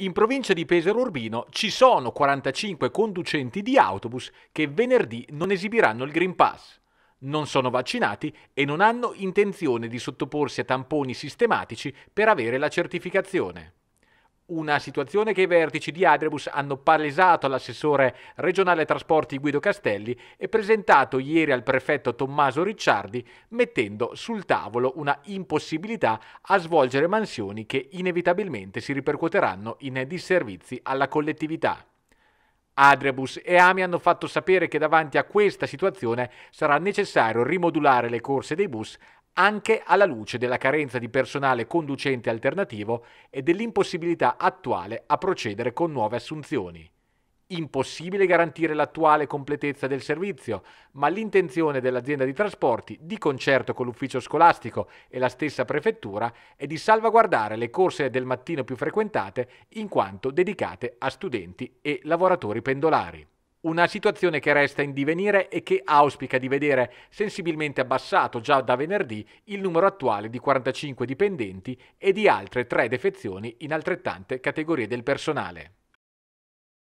In provincia di Pesaro Urbino ci sono 45 conducenti di autobus che venerdì non esibiranno il Green Pass. Non sono vaccinati e non hanno intenzione di sottoporsi a tamponi sistematici per avere la certificazione. Una situazione che i vertici di Adrebus hanno palesato all'assessore regionale trasporti Guido Castelli e presentato ieri al prefetto Tommaso Ricciardi, mettendo sul tavolo una impossibilità a svolgere mansioni che inevitabilmente si ripercuoteranno in disservizi alla collettività. Adrebus e AMI hanno fatto sapere che davanti a questa situazione sarà necessario rimodulare le corse dei bus anche alla luce della carenza di personale conducente alternativo e dell'impossibilità attuale a procedere con nuove assunzioni. Impossibile garantire l'attuale completezza del servizio, ma l'intenzione dell'azienda di trasporti, di concerto con l'ufficio scolastico e la stessa prefettura, è di salvaguardare le corse del mattino più frequentate in quanto dedicate a studenti e lavoratori pendolari. Una situazione che resta in divenire e che auspica di vedere sensibilmente abbassato già da venerdì il numero attuale di 45 dipendenti e di altre tre defezioni in altrettante categorie del personale.